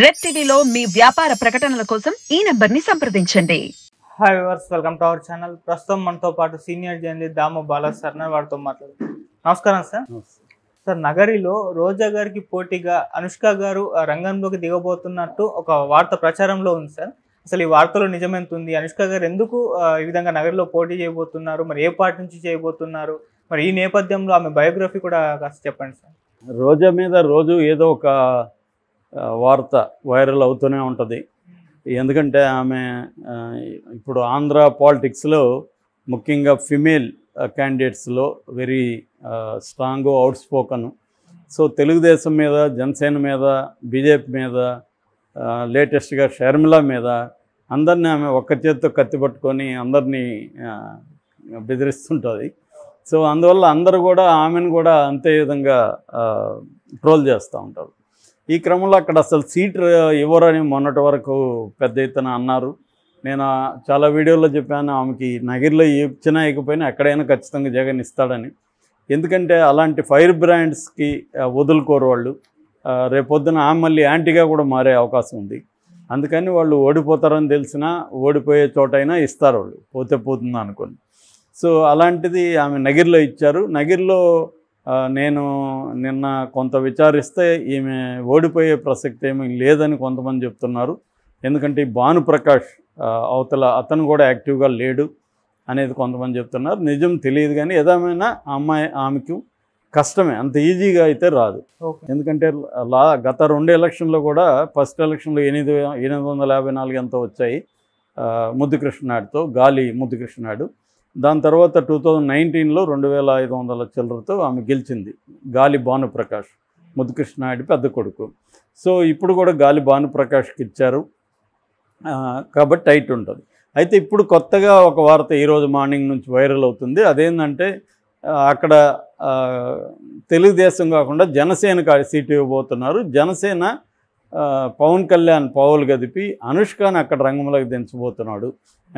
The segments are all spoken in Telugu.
రెడ్ టీవీలో మీ వ్యాపార ప్రకటనల కోసం ఈ నెంబర్ ని సంప్రదించండి hi viewers welcome to our channel ప్రస్తుతం మనతో పాటు senior journalist Damo Bala sir వాడితో మాట్లాడుతున్నాం నమస్కారం సార్ సార్ నగరిలో రోజా గారికి పోటీగా అనుష్క గారు రంగంలోకి దిగబోతున్నట్టు ఒక వార్త ప్రచారంలో ఉంది సార్ అసలు ఈ వార్తలో నిజమెంతుంది అనుష్క గారు ఎందుకు ఈ విధంగా నగరిలో పోటీ చేయబోతున్నారు మరి ఏ పార్టీ నుంచి చేయబోతున్నారు మరి ఈ నేపథ్యంలో ఆమె బయోగ్రఫీ కూడా కాస్త చెప్పండి సార్ రోజా మీద రోజు ఏదో ఒక వార్త వైరల్ అవుతూనే ఉంటుంది ఎందుకంటే ఆమె ఇప్పుడు ఆంధ్ర పాలిటిక్స్లో ముఖ్యంగా ఫిమేల్ క్యాండిడేట్స్లో very strong outspoken so Telugu Desam మీద జనసేన మీద బీజేపీ మీద లేటెస్ట్గా షర్మిల మీద అందరినీ ఆమె ఒక్క చేత్తో కత్తి పట్టుకొని అందరినీ బెదిరిస్తుంటుంది సో అందువల్ల అందరూ కూడా ఆమెను కూడా అంతే విధంగా ట్రోల్ చేస్తూ ఉంటారు ఈ క్రమంలో అక్కడ అసలు సీట్ ఇవ్వరని మొన్నటి వరకు పెద్ద ఎత్తున అన్నారు నేను చాలా వీడియోల్లో చెప్పాను ఆమెకి నగిరిలో ఇచ్చినా ఇకపోయినా ఎక్కడైనా ఖచ్చితంగా జగన్ ఇస్తాడని ఎందుకంటే అలాంటి ఫైర్ బ్రాండ్స్కి వదులుకోరు వాళ్ళు రేపొద్దున ఆమె మళ్ళీ యాంటీగా కూడా మారే అవకాశం ఉంది అందుకని వాళ్ళు ఓడిపోతారని తెలిసినా ఓడిపోయే చోటైనా ఇస్తారు వాళ్ళు పోతే పోతుంది అనుకోండి సో అలాంటిది ఆమె నగిరిలో ఇచ్చారు నగిరిలో నేను నిన్న కొంత విచారిస్తే ఈమె ఓడిపోయే ప్రసక్తి ఏమీ లేదని కొంతమంది చెప్తున్నారు ఎందుకంటే భానుప్రకాష్ అవతల అతను కూడా యాక్టివ్గా లేడు అనేది కొంతమంది చెప్తున్నారు నిజం తెలియదు కానీ ఏదేమైనా అమ్మాయి ఆమెకు కష్టమే అంత ఈజీగా అయితే రాదు ఎందుకంటే లా గత రెండు ఎలక్షన్లో కూడా ఫస్ట్ ఎలక్షన్లో ఎనిమిది ఎనిమిది వందల యాభై నాలుగు ఎంతో వచ్చాయి ముద్దుకృష్ణనాయుడుతో గాలి ముద్దుకృష్ణనాయుడు దాని తర్వాత టూ థౌజండ్ నైన్టీన్లో రెండు వేల ఐదు వందల చిల్లరతో ఆమె గెలిచింది గాలి భానుప్రకాష్ నాయుడు పెద్ద కొడుకు సో ఇప్పుడు కూడా గాలి భానుప్రకాష్కి ఇచ్చారు కాబట్టి టైట్ ఉంటుంది అయితే ఇప్పుడు కొత్తగా ఒక వార్త ఈరోజు మార్నింగ్ నుంచి వైరల్ అవుతుంది అదేంటంటే అక్కడ తెలుగుదేశం కాకుండా కా సీటు ఇవ్వబోతున్నారు జనసేన పవన్ కళ్యాణ్ పావులు గదిపి అనుష్కని అక్కడ రంగంలోకి దించబోతున్నాడు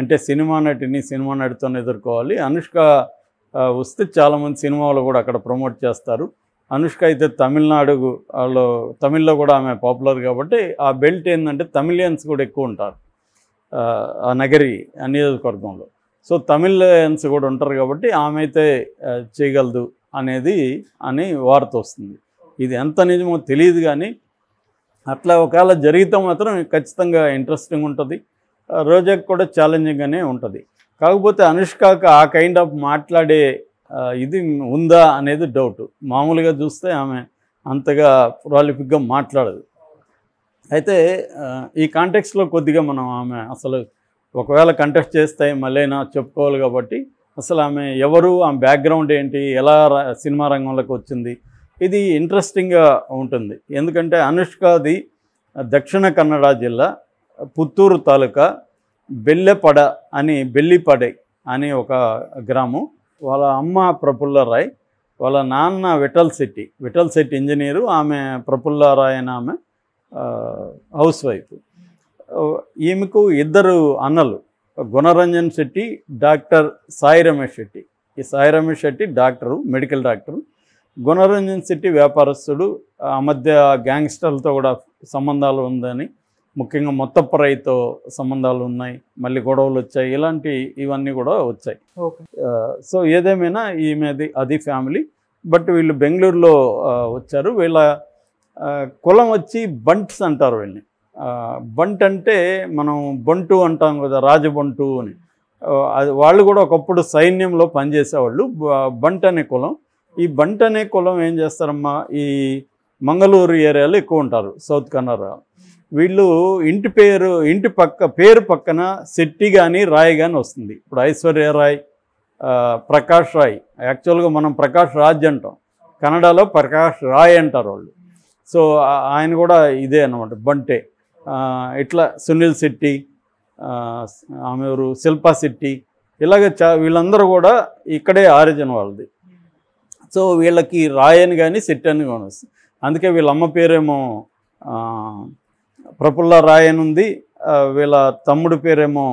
అంటే సినిమా నటిని సినిమా నటితో ఎదుర్కోవాలి అనుష్క వస్తే చాలామంది సినిమాలు కూడా అక్కడ ప్రమోట్ చేస్తారు అనుష్క అయితే తమిళనాడు వాళ్ళు తమిళ్లో కూడా ఆమె పాపులర్ కాబట్టి ఆ బెల్ట్ ఏంటంటే తమిళియన్స్ కూడా ఎక్కువ ఉంటారు ఆ నగరి నియోజకవర్గంలో సో తమిళియన్స్ కూడా ఉంటారు కాబట్టి ఆమె అయితే చేయగలదు అనేది అని వార్త వస్తుంది ఇది ఎంత నిజమో తెలియదు కానీ అట్లా ఒకవేళ జరిగితే మాత్రం ఖచ్చితంగా ఇంట్రెస్టింగ్ ఉంటుంది రోజాకి కూడా ఛాలెంజింగ్గానే ఉంటుంది కాకపోతే అనుష్కాకు ఆ కైండ్ ఆఫ్ మాట్లాడే ఇది ఉందా అనేది డౌట్ మామూలుగా చూస్తే ఆమె అంతగా ప్రాలిఫిక్గా మాట్లాడదు అయితే ఈ కాంటెక్స్లో కొద్దిగా మనం ఆమె అసలు ఒకవేళ కంటెస్ట్ చేస్తే మళ్ళీనా చెప్పుకోవాలి కాబట్టి అసలు ఆమె ఎవరు ఆమె బ్యాక్గ్రౌండ్ ఏంటి ఎలా సినిమా రంగంలోకి వచ్చింది ఇది ఇంట్రెస్టింగ్గా ఉంటుంది ఎందుకంటే అనుష్కాది దక్షిణ కన్నడ జిల్లా పుత్తూరు తాలూకా బెల్లెపడ అని బెల్లిపడే అని ఒక గ్రామం వాళ్ళ అమ్మ ప్రఫుల్లరాయ్ వాళ్ళ నాన్న విఠల్ శెట్టి విఠల్ శెట్టి ఇంజనీరు ఆమె ప్రఫుల్లరాయ్ అని ఆమె హౌస్ వైఫ్ ఈమెకు ఇద్దరు అన్నలు గుణరంజన్ శెట్టి డాక్టర్ సాయి రమేష్ శెట్టి ఈ Sai Ramesh Shetty doctor medical doctor Gunaranjan Shetty వ్యాపారస్తుడు ఆ మధ్య గ్యాంగ్స్టర్లతో కూడా సంబంధాలు ఉందని ముఖ్యంగా మొత్తపరైతో సంబంధాలు ఉన్నాయి మళ్ళీ గొడవలు వచ్చాయి ఇలాంటి ఇవన్నీ కూడా వచ్చాయి సో ఏదేమైనా ఈమెది అది ఫ్యామిలీ బట్ వీళ్ళు బెంగళూరులో వచ్చారు వీళ్ళ కులం వచ్చి బంట్స్ అంటారు వీళ్ళని బంట్ అంటే మనం బంటు అంటాం కదా రాజబంటు అని వాళ్ళు కూడా ఒకప్పుడు సైన్యంలో పనిచేసేవాళ్ళు బంట్ అనే కులం ఈ బంట్ అనే కులం ఏం చేస్తారమ్మా ఈ మంగళూరు ఏరియాలో ఎక్కువ ఉంటారు సౌత్ కన్నర వీళ్ళు ఇంటి పేరు ఇంటి పక్క పేరు పక్కన శెట్టి కానీ రాయ్ కానీ వస్తుంది ఇప్పుడు ఐశ్వర్య రాయ్ ప్రకాష్ రాయ్ యాక్చువల్గా మనం ప్రకాష్ రాజ్ అంటాం కన్నడలో ప్రకాష్ రాయ్ అంటారు వాళ్ళు సో ఆయన కూడా ఇదే అనమాట బంటే ఇట్లా సునీల్ శెట్టి ఆమె ఊరు శిల్పా శెట్టి ఇలాగ వీళ్ళందరూ కూడా ఇక్కడే ఆరిజిన్ వాళ్ళది సో వీళ్ళకి రాయని కానీ సెట్ అని కానీ వస్తుంది అందుకే వీళ్ళ అమ్మ పేరేమో ప్రఫుల్ల అని ఉంది వీళ్ళ తమ్ముడు పేరేమో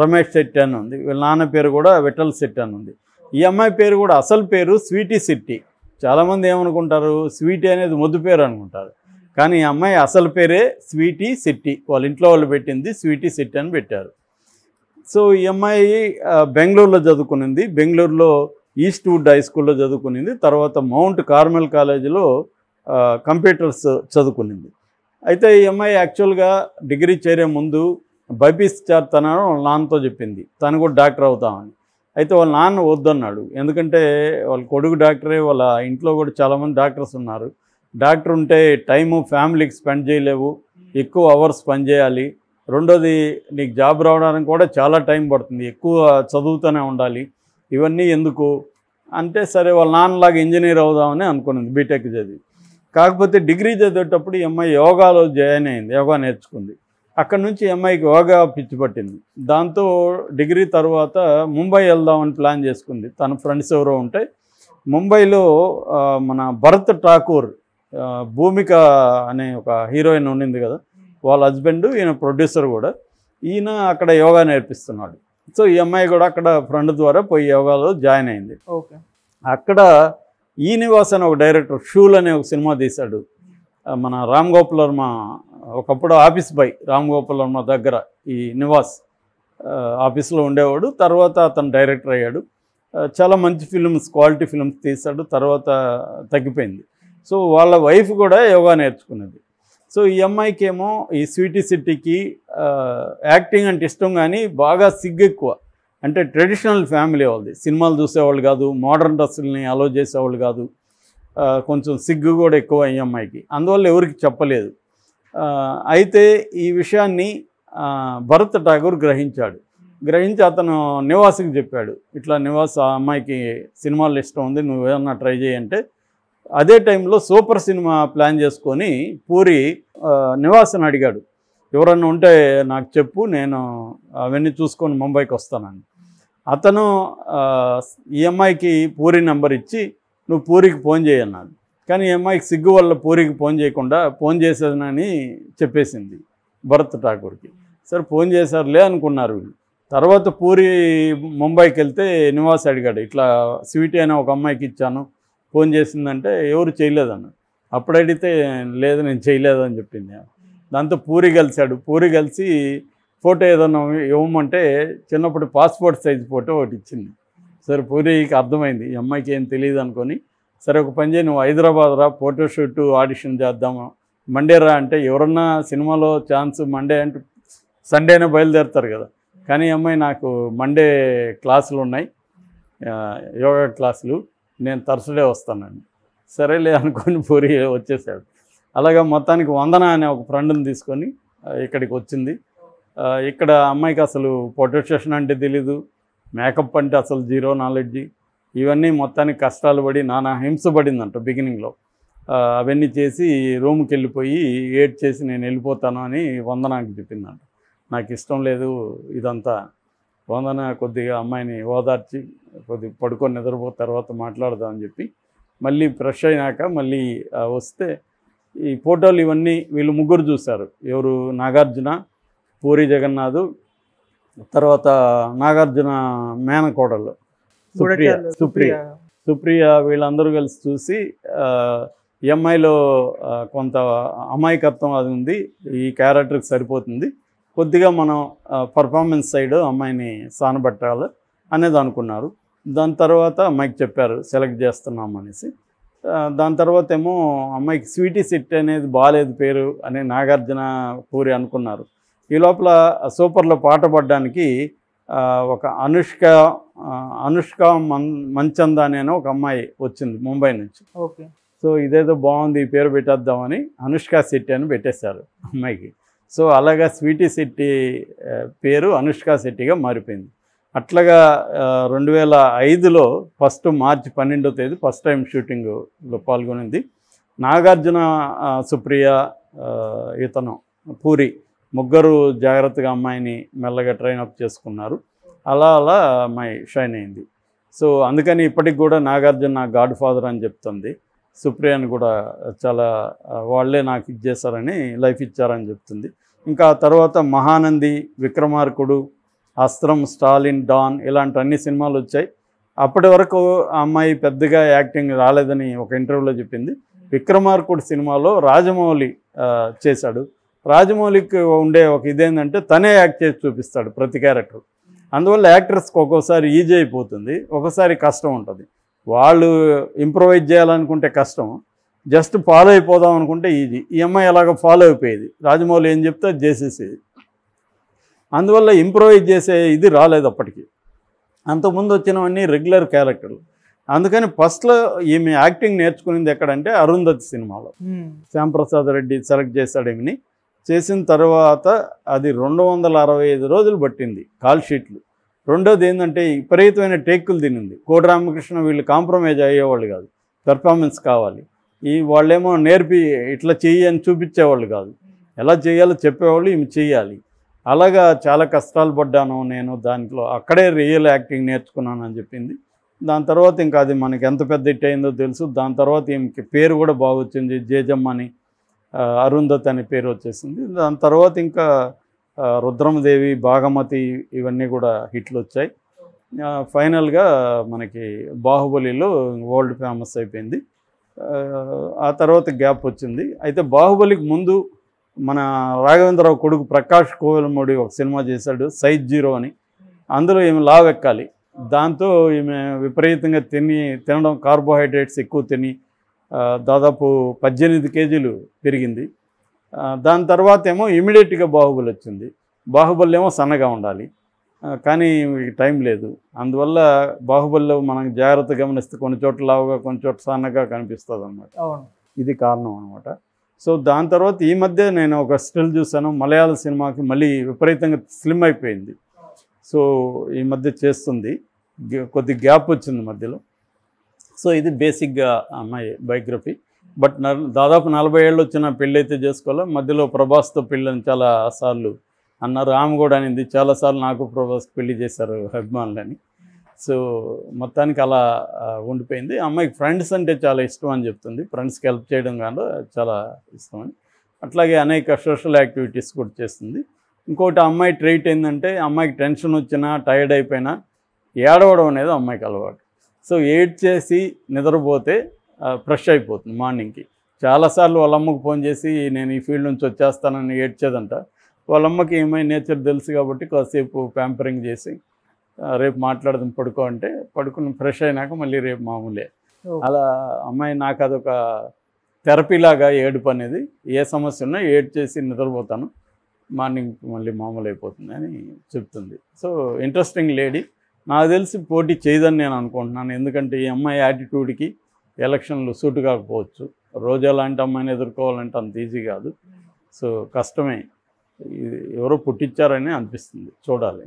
రమేష్ శెట్టి అని ఉంది వీళ్ళ నాన్న పేరు కూడా విఠల్ శెట్టి అని ఉంది ఈ అమ్మాయి పేరు కూడా అసలు పేరు స్వీటీ శెట్టి చాలామంది ఏమనుకుంటారు స్వీటీ అనేది ముద్దు పేరు అనుకుంటారు కానీ ఈ అమ్మాయి అసలు పేరే స్వీటీ శెట్టి వాళ్ళ ఇంట్లో వాళ్ళు పెట్టింది స్వీటీ శెట్టి అని పెట్టారు సో ఈ అమ్మాయి బెంగళూరులో చదువుకునింది బెంగళూరులో ఈస్ట్వుడ్ హై స్కూల్లో చదువుకునింది తర్వాత మౌంట్ కార్మెల్ కాలేజీలో కంప్యూటర్స్ చదువుకునింది అయితే ఈ అమ్మాయి యాక్చువల్గా డిగ్రీ చేరే ముందు బైపీస్ చేస్తానని వాళ్ళ నాన్నతో చెప్పింది తను కూడా డాక్టర్ అవుతామని అయితే వాళ్ళ నాన్న వద్దన్నాడు ఎందుకంటే వాళ్ళ కొడుకు డాక్టరే వాళ్ళ ఇంట్లో కూడా చాలామంది డాక్టర్స్ ఉన్నారు డాక్టర్ ఉంటే టైము ఫ్యామిలీకి స్పెండ్ చేయలేవు ఎక్కువ అవర్స్ స్పెండ్ చేయాలి రెండోది నీకు జాబ్ రావడానికి కూడా చాలా టైం పడుతుంది ఎక్కువ చదువుతూనే ఉండాలి ఇవన్నీ ఎందుకు అంటే సరే వాళ్ళ నాన్నలాగా ఇంజనీర్ అవుదామని అనుకున్నది బీటెక్ చదివి కాకపోతే డిగ్రీ చదివేటప్పుడు ఎంఐ యోగాలో జాయిన్ అయింది యోగా నేర్చుకుంది అక్కడ నుంచి ఎంఐకి యోగా పిచ్చి పట్టింది దాంతో డిగ్రీ తర్వాత ముంబై వెళ్దామని ప్లాన్ చేసుకుంది తన ఫ్రెండ్స్ ఎవరో ఉంటే ముంబైలో మన భరత్ ఠాకూర్ భూమిక అనే ఒక హీరోయిన్ ఉండింది కదా వాళ్ళ హస్బెండ్ ఈయన ప్రొడ్యూసర్ కూడా ఈయన అక్కడ యోగా నేర్పిస్తున్నాడు సో ఈ అమ్మాయి కూడా అక్కడ ఫ్రెండ్ ద్వారా పోయి యోగాలో జాయిన్ అయింది ఓకే అక్కడ ఈ నివాస్ అని ఒక డైరెక్టర్ షూల్ అనే ఒక సినిమా తీశాడు మన రామ్ గోపాల్ వర్మ ఒకప్పుడు ఆఫీస్ బాయ్ రామ్ గోపాల్ వర్మ దగ్గర ఈ నివాస్ ఆఫీస్లో ఉండేవాడు తర్వాత అతను డైరెక్టర్ అయ్యాడు చాలా మంచి ఫిల్మ్స్ క్వాలిటీ ఫిల్మ్స్ తీశాడు తర్వాత తగ్గిపోయింది సో వాళ్ళ వైఫ్ కూడా యోగా నేర్చుకున్నది సో ఈ ఏమో ఈ స్వీటీ సిటీకి యాక్టింగ్ అంటే ఇష్టం కానీ బాగా సిగ్గు ఎక్కువ అంటే ట్రెడిషనల్ ఫ్యామిలీ వాళ్ళది సినిమాలు చూసేవాళ్ళు కాదు మోడర్న్ డ్రెస్సులని అలో చేసేవాళ్ళు కాదు కొంచెం సిగ్గు కూడా ఎక్కువ ఈ అమ్మాయికి అందువల్ల ఎవరికి చెప్పలేదు అయితే ఈ విషయాన్ని భరత్ ఠాగూర్ గ్రహించాడు గ్రహించి అతను నివాస్కి చెప్పాడు ఇట్లా నివాస్ ఆ అమ్మాయికి సినిమాలు ఇష్టం ఉంది నువ్వు ఏమన్నా ట్రై చేయంటే అదే టైంలో సూపర్ సినిమా ప్లాన్ చేసుకొని పూరి నివాసని అడిగాడు ఎవరన్నా ఉంటే నాకు చెప్పు నేను అవన్నీ చూసుకొని ముంబైకి వస్తానని అతను ఈ అమ్మాయికి పూరి నెంబర్ ఇచ్చి నువ్వు పూరికి ఫోన్ చేయన్నాడు కానీ ఈ అమ్మాయికి సిగ్గు వల్ల పూరికి ఫోన్ చేయకుండా ఫోన్ చేసేదనని చెప్పేసింది భరత్ ఠాకూర్కి సరే ఫోన్ చేశారులే అనుకున్నారు తర్వాత పూరి ముంబైకి వెళ్తే నివాస్ అడిగాడు ఇట్లా స్వీట్ అయినా ఒక అమ్మాయికి ఇచ్చాను ఫోన్ చేసిందంటే ఎవరు చేయలేదన్నాడు అప్పుడు అడిగితే లేదు నేను చేయలేదు అని చెప్పింది దాంతో పూరి కలిశాడు పూరి కలిసి ఫోటో ఏదన్నా ఇవ్వమంటే చిన్నప్పుడు పాస్పోర్ట్ సైజ్ ఫోటో ఒకటి ఇచ్చింది సరే పూరికి అర్థమైంది ఈ అమ్మాయికి ఏం తెలియదు అనుకొని సరే ఒక పని నువ్వు హైదరాబాద్ రా ఫోటోషూట్ ఆడిషన్ చేద్దాము మండే రా అంటే ఎవరన్నా సినిమాలో ఛాన్స్ మండే అంటే సండేనే బయలుదేరుతారు కదా కానీ అమ్మాయి నాకు మండే క్లాసులు ఉన్నాయి యోగా క్లాసులు నేను తరచుడే వస్తానండి సరేలే అనుకొని పూరి వచ్చేసాడు అలాగే మొత్తానికి వందన అనే ఒక ఫ్రెండ్ని తీసుకొని ఇక్కడికి వచ్చింది ఇక్కడ అమ్మాయికి అసలు ఫోటో అంటే తెలీదు మేకప్ అంటే అసలు జీరో నాలెడ్జి ఇవన్నీ మొత్తానికి కష్టాలు పడి నానా హింస పడిందంట బిగినింగ్లో అవన్నీ చేసి రూమ్కి వెళ్ళిపోయి ఏడ్ చేసి నేను వెళ్ళిపోతాను అని వందనానికి చెప్పిందంట నాకు ఇష్టం లేదు ఇదంతా వందన కొద్దిగా అమ్మాయిని ఓదార్చి కొద్ది పడుకొని నిద్రపో తర్వాత మాట్లాడదాం అని చెప్పి మళ్ళీ ఫ్రెష్ అయినాక మళ్ళీ వస్తే ఈ ఫోటోలు ఇవన్నీ వీళ్ళు ముగ్గురు చూశారు ఎవరు నాగార్జున పూరి జగన్నాథ్ తర్వాత నాగార్జున మేనకోడలు సుప్రియ సుప్రియ సుప్రియ వీళ్ళందరూ కలిసి చూసి ఎంఐలో కొంత అమాయకత్వం అది ఉంది ఈ క్యారెక్టర్కి సరిపోతుంది కొద్దిగా మనం పర్ఫార్మెన్స్ సైడ్ అమ్మాయిని సానబట్టాలి అనేది అనుకున్నారు దాని తర్వాత అమ్మాయికి చెప్పారు సెలెక్ట్ చేస్తున్నాం అనేసి దాని తర్వాత ఏమో అమ్మాయికి స్వీటీ సిట్ అనేది బాగాలేదు పేరు అని నాగార్జున పూరి అనుకున్నారు ఈ లోపల సూపర్లో పాట పడడానికి ఒక అనుష్క అనుష్క మంచంద అనే ఒక అమ్మాయి వచ్చింది ముంబై నుంచి ఓకే సో ఇదేదో బాగుంది ఈ పేరు పెట్టేద్దామని అనుష్క సిట్ అని పెట్టేశారు అమ్మాయికి సో అలాగా స్వీటీ శెట్టి పేరు అనుష్క శెట్టిగా మారిపోయింది అట్లాగా రెండు వేల ఐదులో ఫస్ట్ మార్చి పన్నెండో తేదీ ఫస్ట్ టైం షూటింగ్లో పాల్గొనింది నాగార్జున సుప్రియ ఇతను పూరి ముగ్గురు జాగ్రత్తగా అమ్మాయిని మెల్లగా ట్రైన్ అప్ చేసుకున్నారు అలా అలా అమ్మాయి షైన్ అయింది సో అందుకని ఇప్పటికి కూడా నాగార్జున నా గాడ్ ఫాదర్ అని చెప్తుంది సుప్రియాని కూడా చాలా వాళ్లే నాకు ఇచ్చేశారని లైఫ్ ఇచ్చారని చెప్తుంది ఇంకా తర్వాత మహానంది విక్రమార్కుడు అస్త్రం స్టాలిన్ డాన్ ఇలాంటి అన్ని సినిమాలు వచ్చాయి అప్పటి వరకు అమ్మాయి పెద్దగా యాక్టింగ్ రాలేదని ఒక ఇంటర్వ్యూలో చెప్పింది విక్రమార్కుడు సినిమాలో రాజమౌళి చేశాడు రాజమౌళికి ఉండే ఒక ఇదేంటంటే తనే యాక్ట్ చేసి చూపిస్తాడు ప్రతి క్యారెక్టర్ అందువల్ల యాక్టర్స్కి ఒక్కోసారి ఈజీ అయిపోతుంది ఒకసారి కష్టం ఉంటుంది వాళ్ళు ఇంప్రూవైజ్ చేయాలనుకుంటే కష్టం జస్ట్ ఫాలో అయిపోదాం అనుకుంటే ఈజీ ఈ అమ్మాయి అలాగ ఫాలో అయిపోయేది రాజమౌళి ఏం చెప్తే అది చేసేసేది అందువల్ల ఇంప్రూవైజ్ చేసే ఇది రాలేదు అప్పటికి అంతకుముందు వచ్చినవన్నీ రెగ్యులర్ క్యారెక్టర్లు అందుకని ఫస్ట్లో ఈమె యాక్టింగ్ నేర్చుకునేది ఎక్కడంటే అరుంధతి సినిమాలో hmm. శ్యాంప్రసాద్ రెడ్డి సెలెక్ట్ చేశాడు ఈమెని చేసిన తర్వాత అది రెండు వందల అరవై ఐదు రోజులు పట్టింది కాల్షీట్లు రెండోది ఏంటంటే విపరీతమైన టేకులు తినింది కోటి రామకృష్ణ వీళ్ళు కాంప్రమైజ్ అయ్యేవాళ్ళు కాదు పెర్ఫార్మెన్స్ కావాలి ఈ వాళ్ళేమో నేర్పి ఇట్లా చెయ్యి అని చూపించేవాళ్ళు కాదు ఎలా చేయాలో చెప్పేవాళ్ళు ఇవి చేయాలి అలాగా చాలా కష్టాలు పడ్డాను నేను దాంట్లో అక్కడే రియల్ యాక్టింగ్ నేర్చుకున్నాను అని చెప్పింది దాని తర్వాత ఇంకా అది మనకి ఎంత పెద్ద హిట్ అయిందో తెలుసు దాని తర్వాత ఈమెకి పేరు కూడా బాగా వచ్చింది అని అరుంధత్ అనే పేరు వచ్చేసింది దాని తర్వాత ఇంకా రుద్రమదేవి భాగమతి ఇవన్నీ కూడా హిట్లు వచ్చాయి ఫైనల్గా మనకి బాహుబలిలో వరల్డ్ ఫేమస్ అయిపోయింది ఆ తర్వాత గ్యాప్ వచ్చింది అయితే బాహుబలికి ముందు మన రాఘవేంద్రరావు కొడుకు ప్రకాష్ కోవెలమూడి ఒక సినిమా చేశాడు సైజ్ జీరో అని అందులో ఈమె లావెక్కాలి దాంతో ఈమె విపరీతంగా తిని తినడం కార్బోహైడ్రేట్స్ ఎక్కువ తిని దాదాపు పద్దెనిమిది కేజీలు పెరిగింది దాని తర్వాత ఏమో ఇమీడియట్గా బాహుబలి వచ్చింది బాహుబలి ఏమో సన్నగా ఉండాలి కానీ టైం లేదు అందువల్ల బాహుబలిలో మనం జాగ్రత్త గమనిస్తే కొన్ని చోట్ల లావుగా కొన్ని చోట్ల సన్నగా కనిపిస్తుంది అనమాట ఇది కారణం అనమాట సో దాని తర్వాత ఈ మధ్య నేను ఒక స్టిల్ చూసాను మలయాళ సినిమాకి మళ్ళీ విపరీతంగా స్లిమ్ అయిపోయింది సో ఈ మధ్య చేస్తుంది కొద్ది గ్యాప్ వచ్చింది మధ్యలో సో ఇది బేసిక్గా అమ్మాయి బయోగ్రఫీ బట్ దాదాపు నలభై ఏళ్ళు వచ్చిన పెళ్ళి అయితే చేసుకోవాలి మధ్యలో ప్రభాస్తో అని చాలా సార్లు అన్నారు ఆమె కూడా అనింది చాలాసార్లు నాకు ప్రభాస్ పెళ్లి చేశారు అభిమానులని సో మొత్తానికి అలా ఉండిపోయింది అమ్మాయికి ఫ్రెండ్స్ అంటే చాలా ఇష్టం అని చెప్తుంది ఫ్రెండ్స్కి హెల్ప్ చేయడం కానీ చాలా ఇష్టం అని అట్లాగే అనేక సోషల్ యాక్టివిటీస్ కూడా చేస్తుంది ఇంకోటి అమ్మాయి ట్రైట్ ఏంటంటే అమ్మాయికి టెన్షన్ వచ్చినా టైర్డ్ అయిపోయినా ఏడవడం అనేది అమ్మాయికి అలవాటు సో ఏడ్ చేసి నిద్రపోతే ఫ్రెష్ అయిపోతుంది మార్నింగ్కి చాలాసార్లు వాళ్ళ అమ్మకు ఫోన్ చేసి నేను ఈ ఫీల్డ్ నుంచి వచ్చేస్తానని ఏడ్చేదంట వాళ్ళ అమ్మకి ఏమై నేచర్ తెలుసు కాబట్టి కాసేపు ప్యాంపరింగ్ చేసి రేపు మాట్లాడదాం పడుకో అంటే పడుకుని ఫ్రెష్ అయినాక మళ్ళీ రేపు మామూలే అలా అమ్మాయి నాకు అదొక థెరపీలాగా ఏడుపు అనేది ఏ సమస్య ఉన్నా ఏడ్ చేసి నిద్రపోతాను మార్నింగ్ మళ్ళీ మామూలు అయిపోతుంది అని చెప్తుంది సో ఇంట్రెస్టింగ్ లేడీ నాకు తెలిసి పోటీ చేయదని నేను అనుకుంటున్నాను ఎందుకంటే ఈ అమ్మాయి యాటిట్యూడ్కి ఎలక్షన్లు సూటు కాకపోవచ్చు రోజు ఎలాంటి అమ్మాయిని ఎదుర్కోవాలంటే అంత ఈజీ కాదు సో కష్టమే ఎవరో పుట్టించారని అనిపిస్తుంది చూడాలి